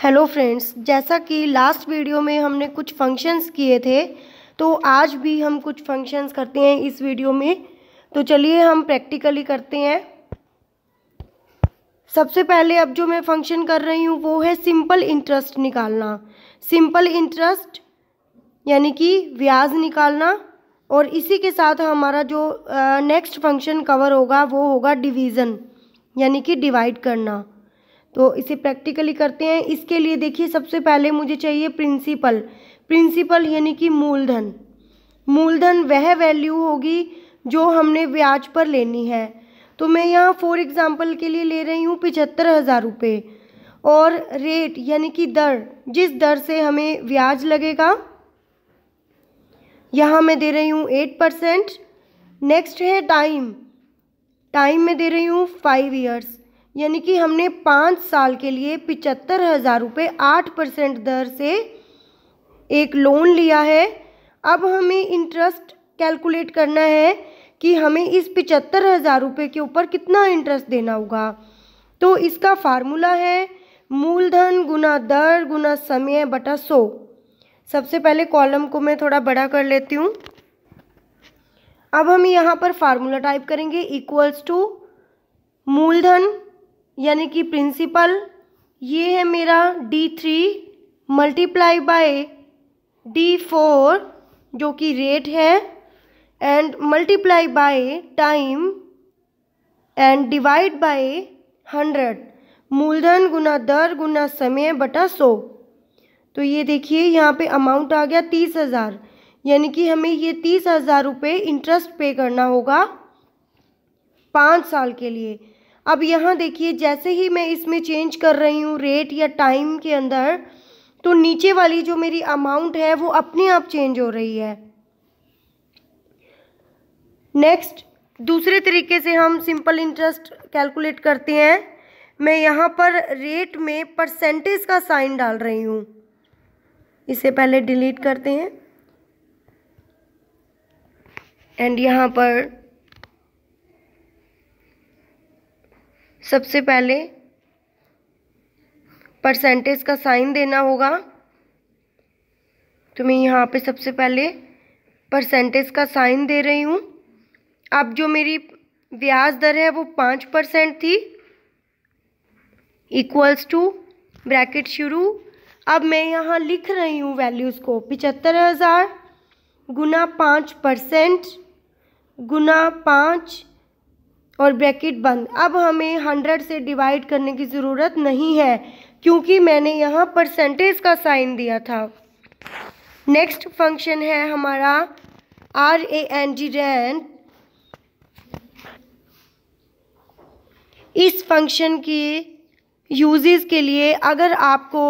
hello friends जैसा कि last video में हमने कुछ फंक्शंस किए थे तो आज भी हम कुछ फंक्शंस करते हैं इस वीडियो में तो चलिए हम प्रैक्टिकली करते हैं सबसे पहले अब जो मैं फंक्शन कर रही हूँ वो है सिंपल इंटरेस्ट निकालना सिंपल इंटरेस्ट यानी कि ब्याज निकालना और इसी के साथ हमारा जो नेक्स्ट फंक्शन कवर होगा वो होगा डिवीज़न यानी कि डिवाइड करना तो इसे प्रैक्टिकली करते हैं इसके लिए देखिए सबसे पहले मुझे चाहिए प्रिंसिपल प्रिंसिपल यानी कि मूलधन मूलधन वह वैल्यू होगी जो हमने ब्याज पर लेनी है तो मैं यहाँ फॉर एग्जाम्पल के लिए ले रही हूँ पिछहत्तर हज़ार रुपये और रेट यानी कि दर जिस दर से हमें ब्याज लगेगा यहाँ मैं दे रही हूँ एट परसेंट नेक्स्ट है टाइम टाइम में दे रही हूँ फाइव ईयर्स यानी कि हमने पाँच साल के लिए पिचहत्तर हज़ार रुपये आठ परसेंट दर से एक लोन लिया है अब हमें इंटरेस्ट कैलकुलेट करना है कि हमें इस पिचहत्तर हज़ार रुपये के ऊपर कितना इंटरेस्ट देना होगा तो इसका फार्मूला है मूलधन गुना दर गुना समय बटा सो सबसे पहले कॉलम को मैं थोड़ा बड़ा कर लेती हूँ अब हम यहाँ पर फार्मूला टाइप करेंगे इक्वल्स टू मूलधन यानी कि प्रिंसिपल ये है मेरा D three multiply by D four जो कि रेट है and multiply by time and divide by hundred मूलधन गुना दर गुना समय बटा सो तो ये देखिए यहाँ पे अमाउंट आ गया तीस हज़ार यानी कि हमें ये तीस हज़ार रुपये इंटरेस्ट पे करना होगा पाँच साल के लिए अब यहाँ देखिए जैसे ही मैं इसमें चेंज कर रही हूँ रेट या टाइम के अंदर तो नीचे वाली जो मेरी अमाउंट है वो अपने आप चेंज हो रही है नेक्स्ट दूसरे तरीके से हम सिंपल इंटरेस्ट कैलकुलेट करते हैं मैं यहाँ पर रेट में परसेंटेज का साइन डाल रही हूँ इसे पहले डिलीट करते हैं एंड यहाँ पर सबसे पहले परसेंटेज का साइन देना होगा तो मैं यहाँ पे सबसे पहले परसेंटेज का साइन दे रही हूँ अब जो मेरी ब्याज दर है वो पाँच परसेंट थी इक्वल्स टू ब्रैकेट शुरू अब मैं यहाँ लिख रही हूँ वैल्यूज़ को पिचहत्तर हज़ार गुना पाँच परसेंट गुना पाँच और ब्रैकेट बंद अब हमें हंड्रेड से डिवाइड करने की ज़रूरत नहीं है क्योंकि मैंने यहाँ परसेंटेज का साइन दिया था नेक्स्ट फंक्शन है हमारा R A N G rent इस फंक्शन की यूजेस के लिए अगर आपको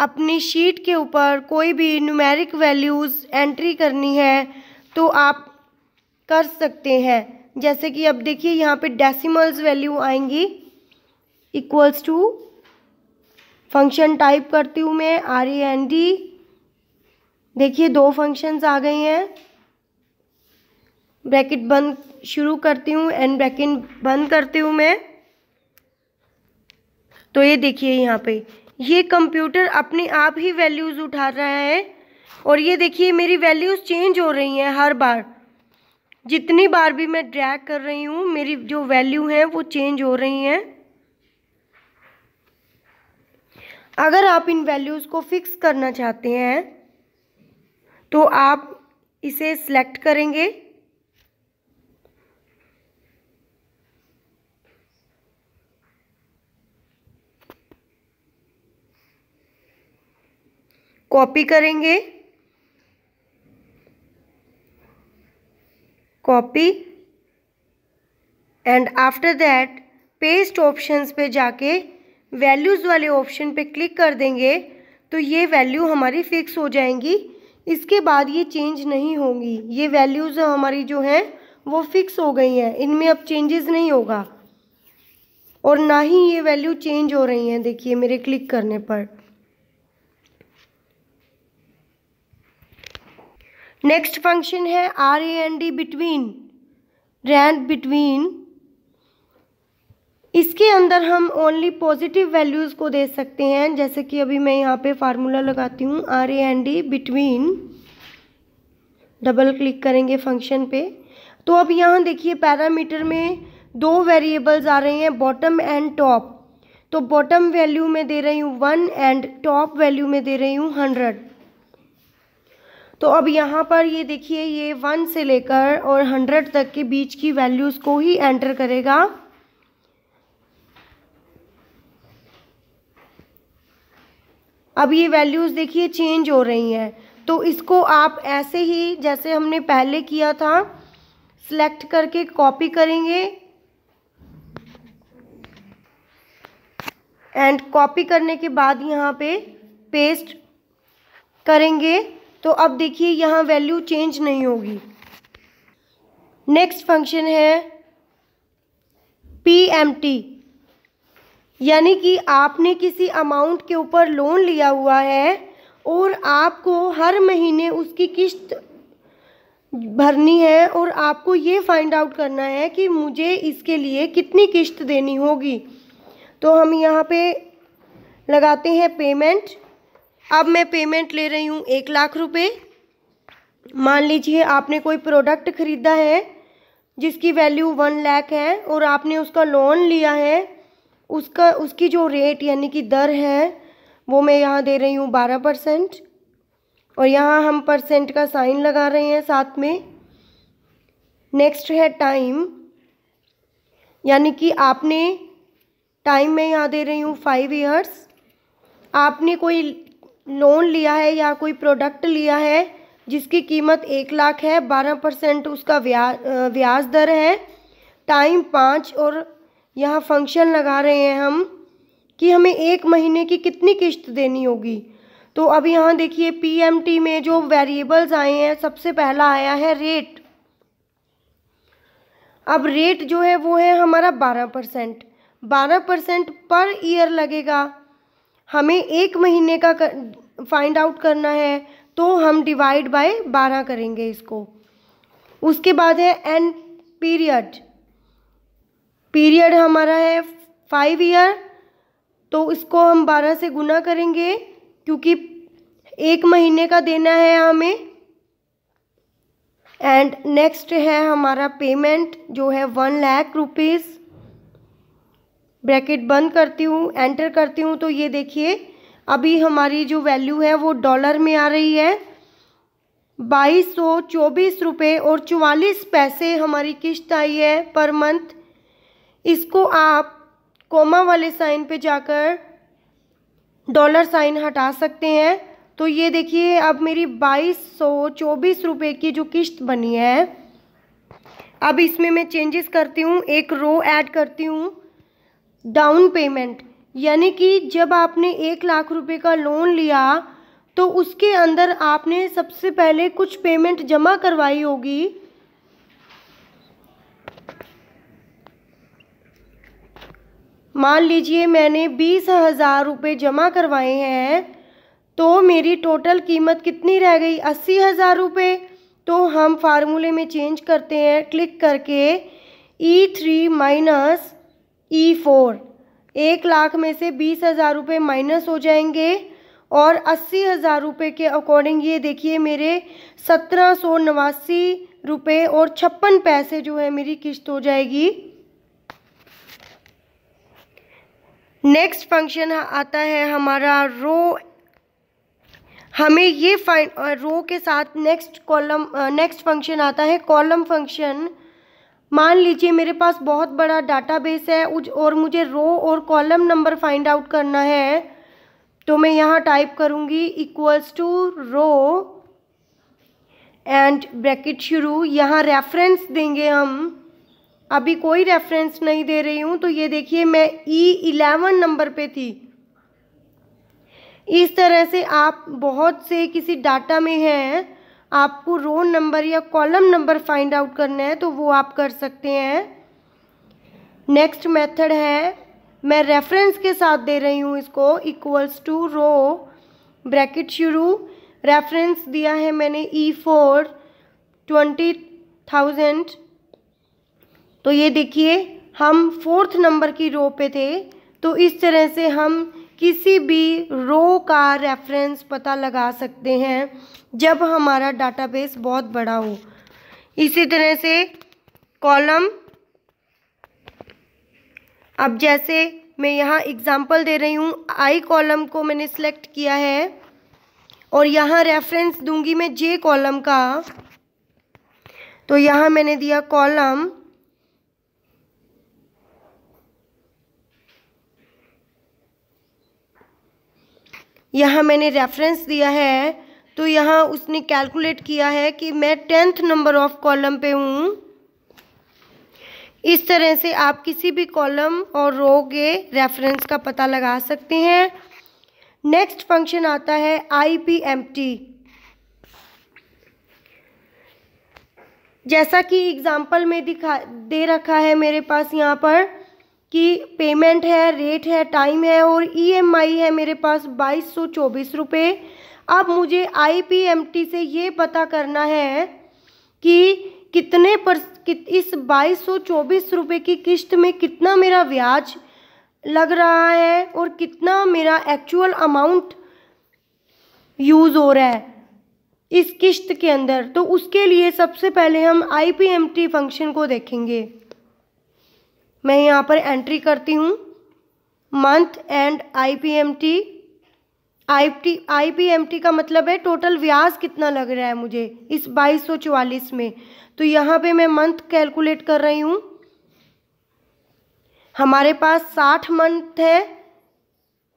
अपनी शीट के ऊपर कोई भी न्यूमेरिक वैल्यूज़ एंट्री करनी है तो आप कर सकते हैं जैसे कि अब देखिए यहाँ पे डेसिमल्स वैल्यू आएंगी इक्वल्स टू फंक्शन टाइप करती हूँ मैं आर ई एन डी देखिए दो फंक्शंस आ गए हैं ब्रैकेट बंद शुरू करती हूँ एंड ब्रैकेट बंद करती हूँ मैं तो ये देखिए यहाँ पे ये कंप्यूटर अपने आप ही वैल्यूज़ उठा रहा है और ये देखिए मेरी वैल्यूज़ चेंज हो रही हैं हर बार जितनी बार भी मैं ड्रैग कर रही हूँ मेरी जो वैल्यू है वो चेंज हो रही हैं अगर आप इन वैल्यूज़ को फिक्स करना चाहते हैं तो आप इसे सिलेक्ट करेंगे कॉपी करेंगे copy and after that paste options पर जाके वैल्यूज़ वाले ऑप्शन पर क्लिक कर देंगे तो ये वैल्यू हमारी फ़िक्स हो जाएंगी इसके बाद ये चेंज नहीं होगी ये वैल्यूज़ हमारी जो हैं वो फ़िक्स हो गई हैं इनमें अब चेंजेस नहीं होगा और ना ही ये वैल्यू चेंज हो रही हैं देखिए मेरे क्लिक करने पर नेक्स्ट फंक्शन है R A N D between rand between इसके अंदर हम ओनली पॉजिटिव वैल्यूज़ को दे सकते हैं जैसे कि अभी मैं यहाँ पे फार्मूला लगाती हूँ R A N D between double click करेंगे फंक्शन पे तो अब यहाँ देखिए पैरामीटर में दो वेरिएबल्स आ रहे हैं बॉटम एंड टॉप तो बॉटम वैल्यू में दे रही हूँ वन एंड टॉप वैल्यू में दे रही हूँ हंड्रेड तो अब यहाँ पर ये देखिए ये वन से लेकर और हंड्रेड तक के बीच की वैल्यूज़ को ही एंटर करेगा अब ये वैल्यूज़ देखिए चेंज हो रही हैं तो इसको आप ऐसे ही जैसे हमने पहले किया था सिलेक्ट करके कॉपी करेंगे एंड कॉपी करने के बाद यहाँ पे पेस्ट करेंगे तो अब देखिए यहाँ वैल्यू चेंज नहीं होगी नेक्स्ट फंक्शन है पी एम टी यानी कि आपने किसी अमाउंट के ऊपर लोन लिया हुआ है और आपको हर महीने उसकी किस्त भरनी है और आपको ये फाइंड आउट करना है कि मुझे इसके लिए कितनी किस्त देनी होगी तो हम यहाँ पे लगाते हैं पेमेंट अब मैं पेमेंट ले रही हूँ एक लाख रुपये मान लीजिए आपने कोई प्रोडक्ट खरीदा है जिसकी वैल्यू वन लाख है और आपने उसका लोन लिया है उसका उसकी जो रेट यानी कि दर है वो मैं यहाँ दे रही हूँ बारह परसेंट और यहाँ हम परसेंट का साइन लगा रहे हैं साथ में नेक्स्ट है टाइम यानी कि आपने टाइम मैं यहाँ दे रही हूँ फाइव ईयर्स आपने कोई लोन लिया है या कोई प्रोडक्ट लिया है जिसकी कीमत एक लाख है बारह परसेंट उसका व्या ब्याज दर है टाइम पाँच और यहाँ फंक्शन लगा रहे हैं हम कि हमें एक महीने की कितनी किस्त देनी होगी तो अब यहाँ देखिए पीएमटी में जो वेरिएबल्स आए हैं सबसे पहला आया है रेट अब रेट जो है वो है हमारा बारह परसेंट बारह परसेंट पर ईयर लगेगा हमें एक महीने का कर, फाइंड आउट करना है तो हम डिवाइड बाय बारह करेंगे इसको उसके बाद है एन पीरियड पीरियड हमारा है फाइव ईयर तो इसको हम बारह से गुना करेंगे क्योंकि एक महीने का देना है हमें एंड नेक्स्ट है हमारा पेमेंट जो है वन लाख रुपीज़ ब्रैकेट बंद करती हूँ एंटर करती हूँ तो ये देखिए अभी हमारी जो वैल्यू है वो डॉलर में आ रही है बाईस सौ चौबीस रुपये और चवालीस पैसे हमारी किस्त आई है पर मंथ इसको आप कोमा वाले साइन पे जाकर डॉलर साइन हटा सकते हैं तो ये देखिए अब मेरी बाईस सौ चौबीस रुपये की जो किस्त बनी है अब इसमें मैं चेंजेस करती हूँ एक रो ऐड करती हूँ डाउन पेमेंट यानी कि जब आपने एक लाख रुपए का लोन लिया तो उसके अंदर आपने सबसे पहले कुछ पेमेंट जमा करवाई होगी मान लीजिए मैंने बीस हज़ार रुपये जमा करवाए हैं तो मेरी टोटल कीमत कितनी रह गई अस्सी हज़ार रुपये तो हम फार्मूले में चेंज करते हैं क्लिक करके E three minus E e four एक लाख में से बीस हज़ार रुपये माइनस हो जाएंगे और अस्सी हज़ार रुपये के अकॉर्डिंग ये देखिए मेरे सत्रह सौ नवासी रुपये और छप्पन पैसे जो है मेरी किस्त हो जाएगी नेक्स्ट फंक्शन आता है हमारा रो हमें ये फाइन रो के साथ नेक्स्ट कॉलम नेक्स्ट फंक्शन आता है कॉलम फंक्शन मान लीजिए मेरे पास बहुत बड़ा डाटाबेस है और मुझे रो और कॉलम नंबर फाइंड आउट करना है तो मैं यहाँ टाइप करूँगी equals to row and bracket शुरू यहाँ रेफरेंस देंगे हम अभी कोई रेफरेंस नहीं दे रही हूँ तो ये देखिए मैं ई इलेवन नंबर पे थी इस तरह से आप बहुत से किसी डाटा में हैं आपको रो नंबर या कॉलम नंबर फाइंड आउट करना है तो वो आप कर सकते हैं नेक्स्ट मेथड है मैं रेफरेंस के साथ दे रही हूँ इसको इक्वल्स टू रो ब्रैकेट शुरू रेफरेंस दिया है मैंने ई फोर ट्वेंटी थाउजेंड तो ये देखिए हम फोर्थ नंबर की रो पे थे तो इस तरह से हम किसी भी रो का रेफरेंस पता लगा सकते हैं जब हमारा डाटाबेस बहुत बड़ा हो इसी तरह से कॉलम अब जैसे मैं यहाँ एग्जांपल दे रही हूँ आई कॉलम को मैंने सेलेक्ट किया है और यहाँ रेफरेंस दूंगी मैं जे कॉलम का तो यहाँ मैंने दिया कॉलम यहाँ मैंने रेफरेंस दिया है तो यहाँ उसने कैलकुलेट किया है कि मैं टेंथ नंबर ऑफ कॉलम पे हूँ इस तरह से आप किसी भी कॉलम और रो के रेफरेंस का पता लगा सकते हैं नेक्स्ट फंक्शन आता है आई पी एम टी जैसा कि एग्जाम्पल में दिखा दे रखा है मेरे पास यहाँ पर कि पेमेंट है रेट है टाइम है और ईएमआई e है मेरे पास बाईस सौ चौबीस रुपये अब मुझे आईपीएमटी से ये पता करना है कि कितने पर कि, इस बाईस सौ चौबीस रुपये की किस्त में कितना मेरा ब्याज लग रहा है और कितना मेरा एक्चुअल अमाउंट यूज़ हो रहा है इस किस्त के अंदर तो उसके लिए सबसे पहले हम आईपीएमटी फंक्शन को देखेंगे मैं यहाँ पर एंट्री करती हूँ month and I P M T I T I P M T का मतलब है टोटल व्यास कितना लग रहा है मुझे इस बाईस सौ चवालीस में तो यहाँ पे मैं मंथ कैलकुलेट कर रही हूँ हमारे पास साठ मंथ है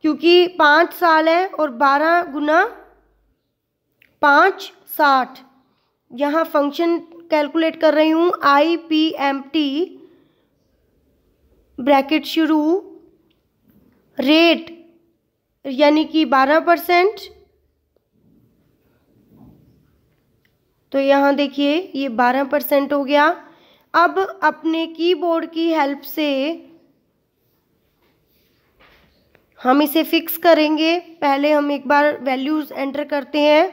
क्योंकि पाँच साल है और बारह गुना पाँच साठ यहाँ फंक्शन कैलकुलेट कर रही हूँ I P M T bracket शुरू रेट यानी कि बारह परसेंट तो यहाँ देखिए ये बारह परसेंट हो गया अब अपने कीबोर्ड की हेल्प से हम इसे फिक्स करेंगे पहले हम एक बार वैल्यूज़ एंटर करते हैं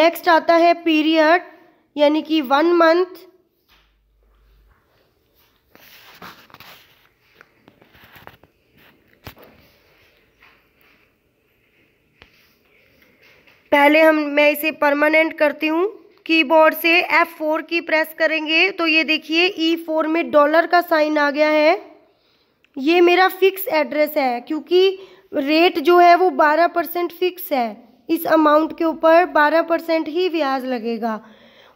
नेक्स्ट आता है पीरियड यानी कि वन मंथ पहले हम मैं इसे परमानेंट करती हूँ कीबोर्ड से F4 की प्रेस करेंगे तो ये देखिए E4 में डॉलर का साइन आ गया है ये मेरा फिक्स एड्रेस है क्योंकि रेट जो है वो 12 परसेंट फिक्स है इस अमाउंट के ऊपर 12 परसेंट ही ब्याज लगेगा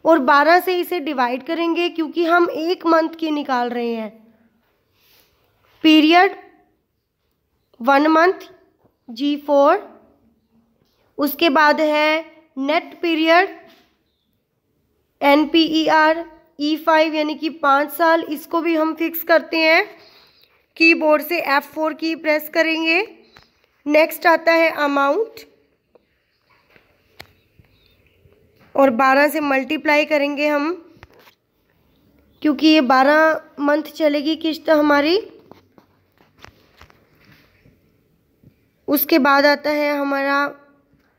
और 12 से इसे डिवाइड करेंगे क्योंकि हम एक मंथ की निकाल रहे हैं period one month G four उसके बाद है net period N P E R E five यानी कि पाँच साल इसको भी हम फिक्स करते हैं कीबोर्ड से एफ़ फोर की प्रेस करेंगे नेक्स्ट आता है अमाउंट और बारह से मल्टीप्लाई करेंगे हम क्योंकि ये बारह मंथ चलेगी किस्त हमारी उसके बाद आता है हमारा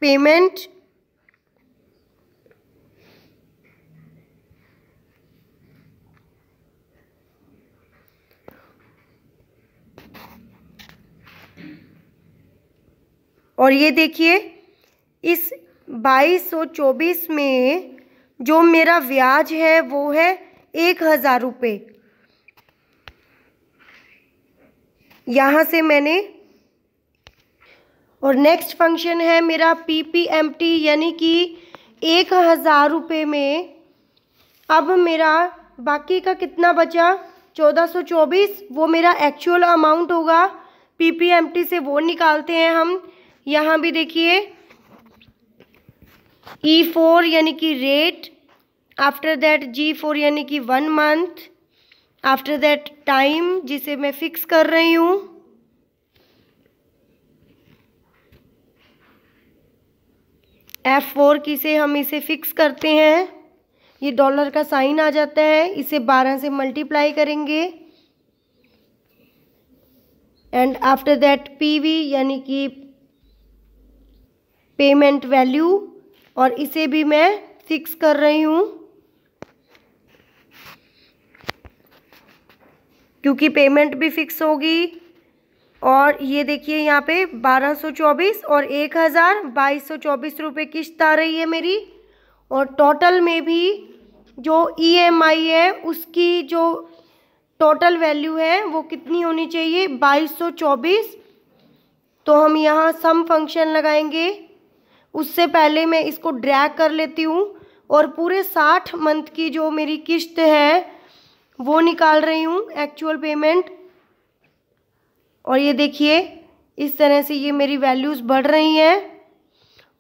पेमेंट और ये देखिए इस 2224 में जो मेरा ब्याज है वो है एक हज़ार रुपये यहाँ से मैंने और नेक्स्ट फंक्शन है मेरा पी पी एम टी यानी कि एक हज़ार रुपये में अब मेरा बाकी का कितना बचा चौदह सौ चौबीस वो मेरा एक्चुअल अमाउंट होगा पी पी एम टी से वो निकालते हैं हम यहाँ भी देखिए ई e फोर यानी कि rate after that G four यानी कि one month after that time जिसे मैं फ़िक्स कर रही हूँ एफ फोर की से हम इसे फिक्स करते हैं ये डॉलर का साइन आ जाता है इसे बारह से मल्टीप्लाई करेंगे एंड आफ्टर दैट पीवी यानी कि पेमेंट वैल्यू और इसे भी मैं फिक्स कर रही हूँ क्योंकि पेमेंट भी फिक्स होगी और ये देखिए यहाँ पे 1224 और एक हज़ार बाईस सौ चौबीस रुपये किश्त आ रही है मेरी और टोटल में भी जो ई e है उसकी जो टोटल वैल्यू है वो कितनी होनी चाहिए बाईस सौ चौबीस तो हम यहाँ सम फंक्शन लगाएंगे उससे पहले मैं इसको ड्रैग कर लेती हूँ और पूरे साठ मंथ की जो मेरी किश्त है वो निकाल रही हूँ एक्चुअल पेमेंट और ये देखिए इस तरह से ये मेरी वैल्यूज़ बढ़ रही हैं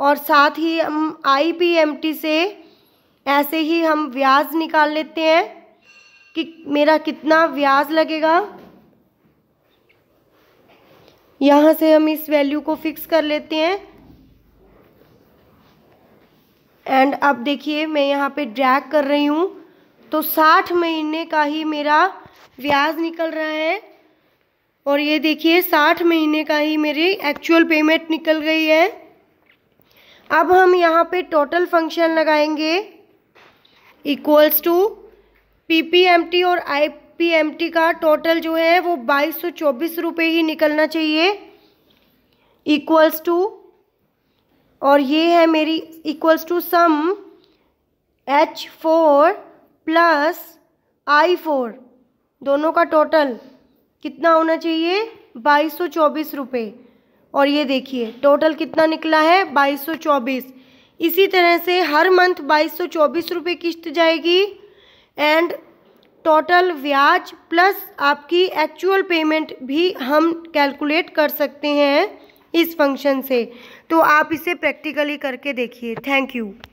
और साथ ही हम टी से ऐसे ही हम ब्याज निकाल लेते हैं कि मेरा कितना ब्याज लगेगा यहाँ से हम इस वैल्यू को फिक्स कर लेते हैं एंड अब देखिए मैं यहाँ पे ड्रैग कर रही हूँ तो साठ महीने का ही मेरा ब्याज निकल रहा है और ये देखिए साठ महीने का ही मेरी एक्चुअल पेमेंट निकल गई है अब हम यहाँ पे टोटल फंक्शन लगाएंगे इक्वल्स टू पीपीएमटी और आईपीएमटी का टोटल जो है वो बाईस सौ चौबीस रुपये ही निकलना चाहिए इक्वल्स टू और ये है मेरी equals to sum H four plus I four दोनों का टोटल कितना होना चाहिए बाईस सौ चौबीस रुपये और ये देखिए टोटल कितना निकला है बाईस सौ चौबीस इसी तरह से हर मंथ बाईस सौ चौबीस रुपये किश्त जाएगी एंड टोटल ब्याज प्लस आपकी एक्चुअल पेमेंट भी हम कैलकुलेट कर सकते हैं इस फंक्शन से तो आप इसे प्रैक्टिकली करके देखिए थैंक यू